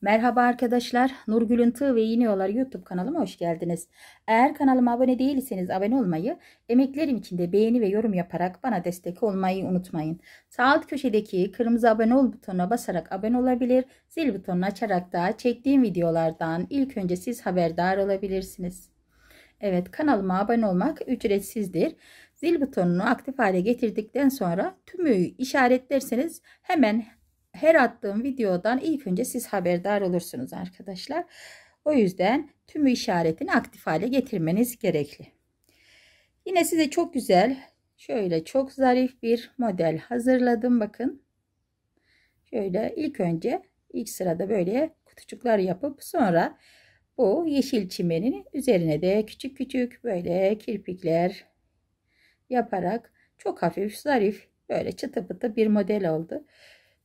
Merhaba arkadaşlar. Nurgül'ün Tığ ve İğne Yolları YouTube kanalıma hoş geldiniz. Eğer kanalıma abone değilseniz abone olmayı, emeklerim için de beğeni ve yorum yaparak bana destek olmayı unutmayın. Sağ alt köşedeki kırmızı abone ol butonuna basarak abone olabilir, zil butonunu açarak da çektiğim videolardan ilk önce siz haberdar olabilirsiniz. Evet kanalıma abone olmak ücretsizdir. Zil butonunu aktif hale getirdikten sonra tümü işaretlerseniz hemen her attığım videodan ilk önce siz haberdar olursunuz arkadaşlar. O yüzden tümü işaretini aktif hale getirmeniz gerekli. Yine size çok güzel şöyle çok zarif bir model hazırladım bakın. Şöyle ilk önce ilk sırada böyle kutucuklar yapıp sonra bu yeşil çimenin üzerine de küçük küçük böyle kirpikler yaparak çok hafif zarif böyle çıtı pıtı bir model oldu.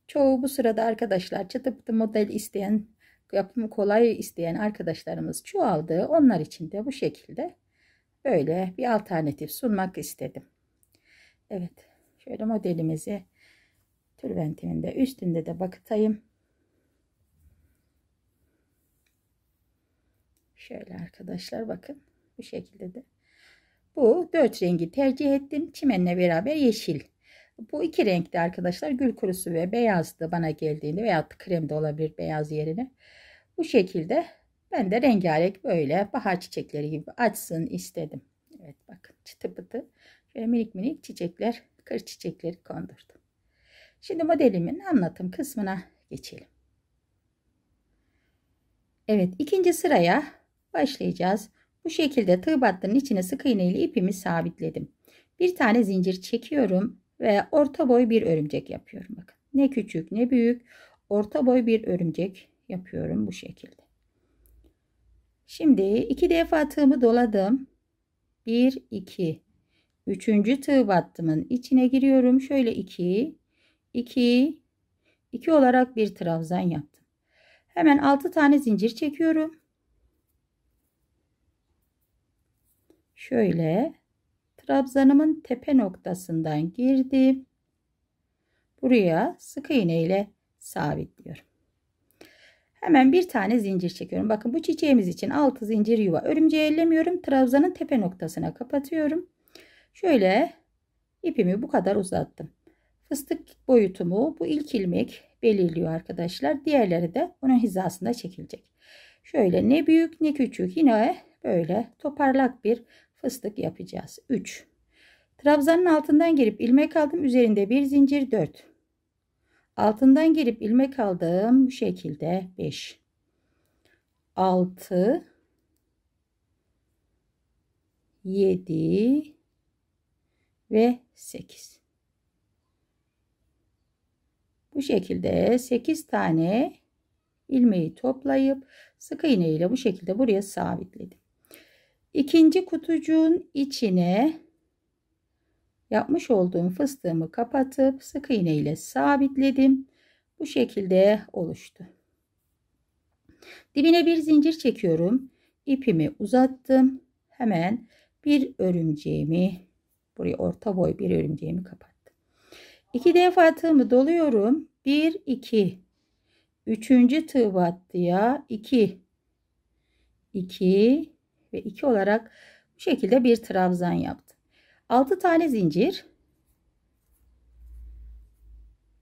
Çoğu bu sırada arkadaşlar çatı pıtı model isteyen, yapımı kolay isteyen arkadaşlarımız çoğaldı. Onlar için de bu şekilde böyle bir alternatif sunmak istedim. Evet. Şöyle modelimizi tülbentimin de üstünde de bakıtayım. Şöyle arkadaşlar bakın. Bu şekilde de. Bu dört rengi tercih ettim. Çimenle beraber yeşil bu iki renkte arkadaşlar gül kurusu ve beyazdı bana geldiğinde veya krem de olabilir beyaz yerine. Bu şekilde ben de rengarenk böyle bahar çiçekleri gibi açsın istedim. Evet bakın çıtı pıtı şöyle minik minik çiçekler kır çiçekleri kondurdum. Şimdi modelimin anlatım kısmına geçelim. Evet ikinci sıraya başlayacağız. Bu şekilde tığ battının içine sık iğne ile ipimi sabitledim. Bir tane zincir çekiyorum. Ve orta boy bir örümcek yapıyorum. Bakın ne küçük ne büyük orta boy bir örümcek yapıyorum bu şekilde. Şimdi iki defa tığımı doladım. 1 2 3. tığ battımın içine giriyorum. Şöyle 2 2 2 olarak bir trabzan yaptım. Hemen 6 tane zincir çekiyorum. Şöyle trabzanımın tepe noktasından girdim. Buraya sık iğne ile sabitliyorum. Hemen bir tane zincir çekiyorum. Bakın bu çiçeğimiz için 6 zincir yuva. Örümceği ellemiyorum. Trabzanın tepe noktasına kapatıyorum. Şöyle ipimi bu kadar uzattım. Fıstık boyutumu bu ilk ilmek belirliyor arkadaşlar. Diğerleri de onun hizasında çekilecek. Şöyle ne büyük ne küçük yine böyle toparlak bir fıstık yapacağız. 3. Trabzanın altından girip ilmek aldım. Üzerinde bir zincir 4. Altından girip ilmek aldım. Bu şekilde 5. 6 7 ve 8. Bu şekilde 8 tane ilmeği toplayıp sık iğne ile bu şekilde buraya sabitledim. İkinci kutucuğun içine yapmış olduğum fıstığımı kapatıp sık iğne ile sabitledim. Bu şekilde oluştu. Dibine bir zincir çekiyorum. İpimi uzattım. Hemen bir örümceğimi buraya orta boy bir örümceğimi kapattım. İki defa tığımı doluyorum. 1 2 3. tığ battıya 2 2 ve 2 olarak bu şekilde bir trabzan yaptım. 6 tane zincir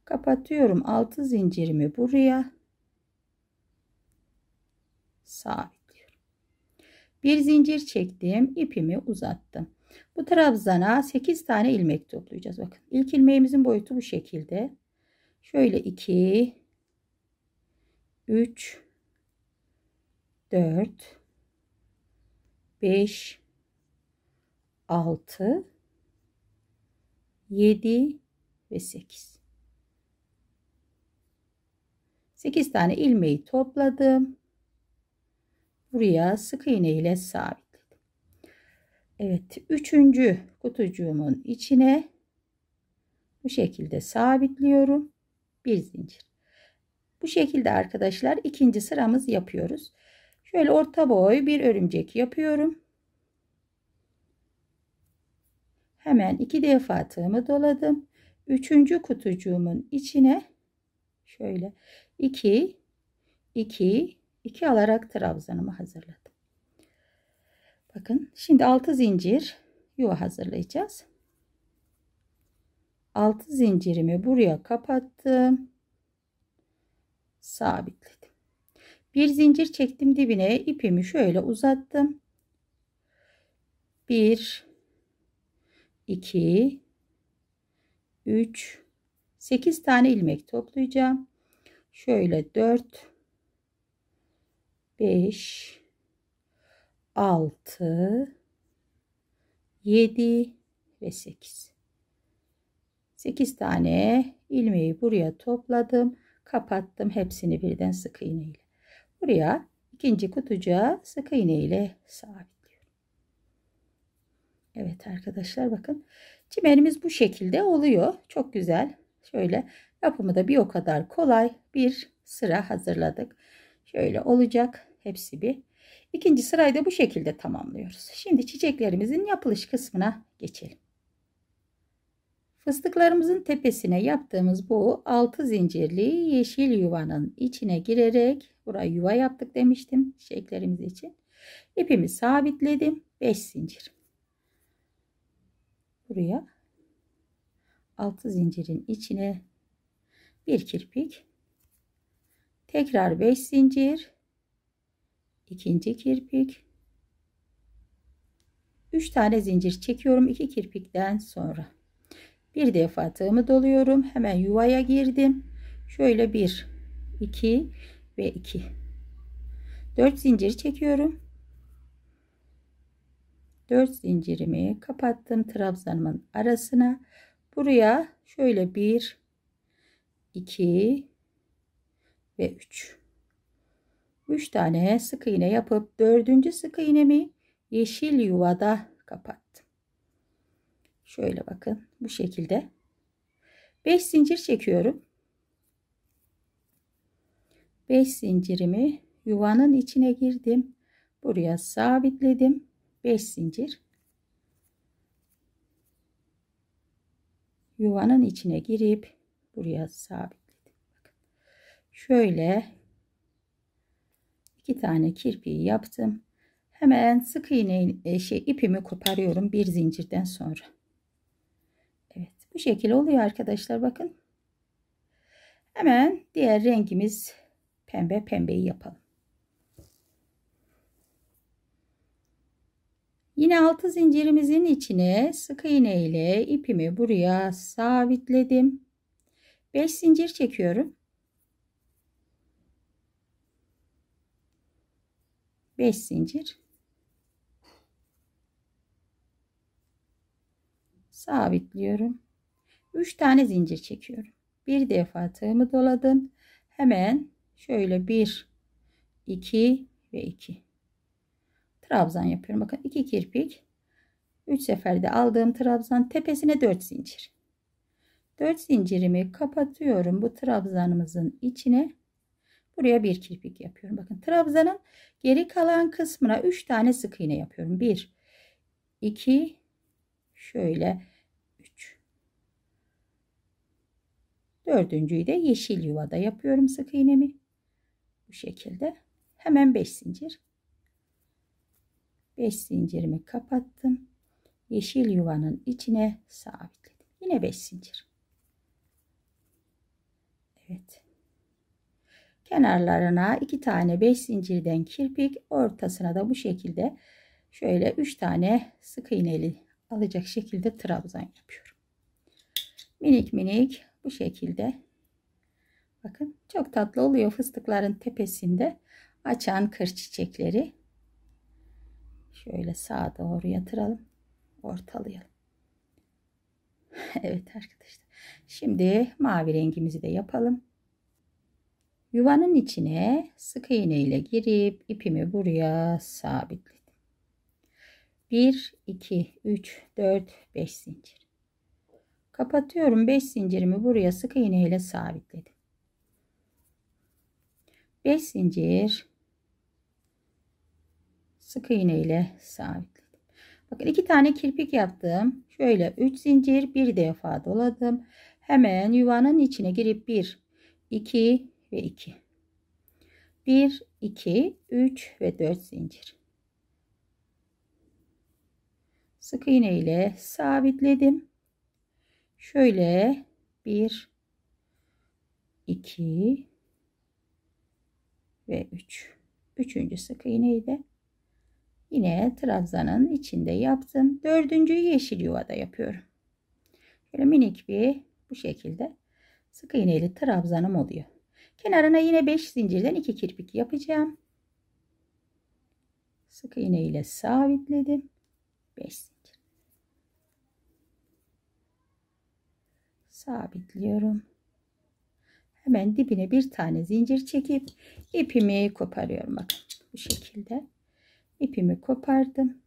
kapatıyorum 6 zincirimi buraya sabitliyorum. Bir zincir çektim, ipimi uzattım. Bu trabzana 8 tane ilmek toplayacağız. Bakın ilk ilmeğimizin boyutu bu şekilde. Şöyle 2 3 4 5 6 7 ve 8. 8 tane ilmeği topladım. Buraya sık iğne ile sabitledim. Evet, üçüncü kutucuğumun içine bu şekilde sabitliyorum. Bir zincir. Bu şekilde arkadaşlar ikinci sıramız yapıyoruz. Şöyle orta boy bir örümcek yapıyorum. Hemen iki defa tığımı doladım. Üçüncü kutucuğumun içine şöyle iki, iki, iki alarak trabzanımı hazırladım. Bakın şimdi altı zincir yuva hazırlayacağız. Altı zincirimi buraya kapattım. Sabitledim. Bir zincir çektim dibine ipimi şöyle uzattım. 1 2 3 8 tane ilmek toplayacağım. Şöyle 4 5 6 7 ve 8 8 tane ilmeği buraya topladım kapattım hepsini birden sık iğneyle Buraya ikinci kutucuğa sık iğne ile sabitliyorum. Evet arkadaşlar bakın çimenimiz bu şekilde oluyor. Çok güzel. Şöyle yapımı da bir o kadar kolay bir sıra hazırladık. Şöyle olacak hepsi bir. İkinci sırayı da bu şekilde tamamlıyoruz. Şimdi çiçeklerimizin yapılış kısmına geçelim. Fıstıklarımızın tepesine yaptığımız bu 6 zincirli yeşil yuvanın içine girerek Buraya yuva yaptık demiştim şeklerimiz için. İpimi sabitledim. 5 zincir. Buraya 6 zincirin içine bir kirpik. Tekrar 5 zincir. ikinci kirpik. 3 tane zincir çekiyorum 2 kirpikten sonra. Bir defa tığımı doluyorum. Hemen yuvaya girdim. Şöyle 1 2 ve 2 4 zinciri çekiyorum 4 zincirimi kapattım trabzanımın arasına buraya şöyle 1 2 ve 3 3 tane sık iğne yapıp dördüncü sık iğnemi yeşil yuvada kapattım şöyle bakın bu şekilde 5 zincir çekiyorum 5 zincirimi yuvanın içine girdim. Buraya sabitledim. 5 zincir. Yuvanın içine girip buraya sabitledim. Bakın. Şöyle iki tane kirpiği yaptım. Hemen sık iğne e, şey ipimi koparıyorum bir zincirden sonra. Evet bu şekilde oluyor arkadaşlar bakın. Hemen diğer rengimiz pembe pembeyi yapalım. Yine altı zincirimizin içine sık iğne ile ipimi buraya sabitledim. 5 zincir çekiyorum. 5 zincir. Sabitliyorum. 3 tane zincir çekiyorum. Bir defa tığımı doladım. Hemen Şöyle 1, 2 ve 2. Trabzan yapıyorum. Bakın 2 kirpik. 3 seferde aldığım trabzan tepesine 4 zincir. 4 zincirimi kapatıyorum bu trabzanımızın içine. Buraya bir kirpik yapıyorum. Bakın trabzanın geri kalan kısmına 3 tane sık iğne yapıyorum. 1 2 şöyle 3 Dördüncüyü de yeşil yuvada yapıyorum sık iğnemi bu şekilde hemen 5 zincir 5 zincirimi kapattım yeşil yuvanın içine sabitledim yine 5 zincir Evet kenarlarına iki tane 5 zincirden kirpik ortasına da bu şekilde şöyle 3 tane sık iğneli alacak şekilde trabzan yapıyorum minik minik bu şekilde Bakın çok tatlı oluyor fıstıkların tepesinde açan kır çiçekleri. Şöyle sağa doğru yatıralım. Ortalayalım. evet arkadaşlar. Şimdi mavi rengimizi de yapalım. Yuvanın içine sık iğne ile girip ipimi buraya sabitledim. 1, 2, 3, 4, 5 zincir. Kapatıyorum 5 zincirimi buraya sık iğne ile sabitledim. 5 zincir sık iğne ile sabitledim. Bakın iki tane kirpik yaptım. Şöyle 3 zincir bir defa doladım. Hemen yuvanın içine girip 1 2 ve 2. 1 2 3 ve 4 zincir. Sık iğne ile sabitledim. Şöyle 1 2 ve 3. Üçüncü sık iğneyi yine trabzanın içinde yaptım. Dördüncü yeşil yuvada yapıyorum. Şöyle minik bir bu şekilde sık iğneli trabzanım oluyor. Kenarına yine 5 zincirden 2 kirpik yapacağım. Sık iğne ile sabitledim. 5 zincir. Sabitliyorum hemen dibine bir tane zincir çekip ipimi koparıyorum bakın bu şekilde ipimi kopardım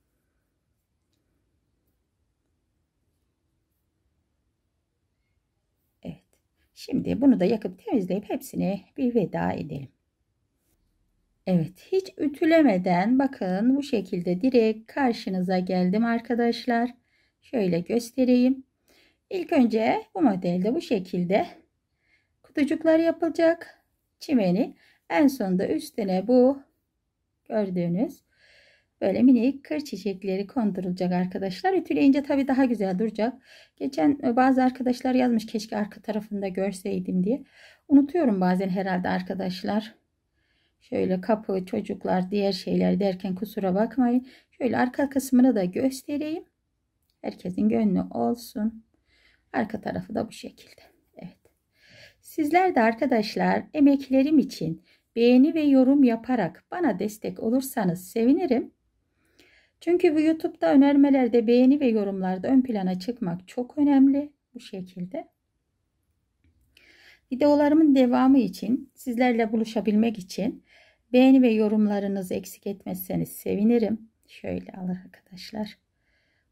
Evet şimdi bunu da yakıp temizleyip hepsini bir veda edelim Evet hiç ütülemeden bakın bu şekilde direkt karşınıza geldim arkadaşlar şöyle göstereyim İlk önce bu modelde bu şekilde kutucuklar yapılacak. Çimeni en sonunda üstüne bu gördüğünüz böyle minik kır çiçekleri kondurulacak arkadaşlar. Ütüleyince tabi daha güzel duracak. Geçen e, bazı arkadaşlar yazmış keşke arka tarafında görseydim diye. Unutuyorum bazen herhalde arkadaşlar. Şöyle kapı, çocuklar, diğer şeyler derken kusura bakmayın. Şöyle arka kısmını da göstereyim. Herkesin gönlü olsun. Arka tarafı da bu şekilde. Sizler de arkadaşlar emeklerim için beğeni ve yorum yaparak bana destek olursanız sevinirim. Çünkü bu YouTube'da önermelerde beğeni ve yorumlarda ön plana çıkmak çok önemli bu şekilde. Videolarımın devamı için sizlerle buluşabilmek için beğeni ve yorumlarınızı eksik etmezseniz sevinirim. Şöyle alır arkadaşlar.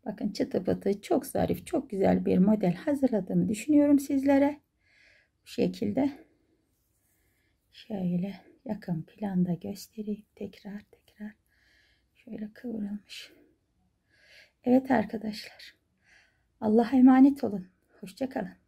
Bakın çıtı pıtı çok zarif çok güzel bir model hazırladığımı düşünüyorum sizlere. Bu şekilde şöyle yakın planda göstereyim. Tekrar tekrar şöyle kıvrılmış. Evet arkadaşlar. Allah'a emanet olun. Hoşçakalın.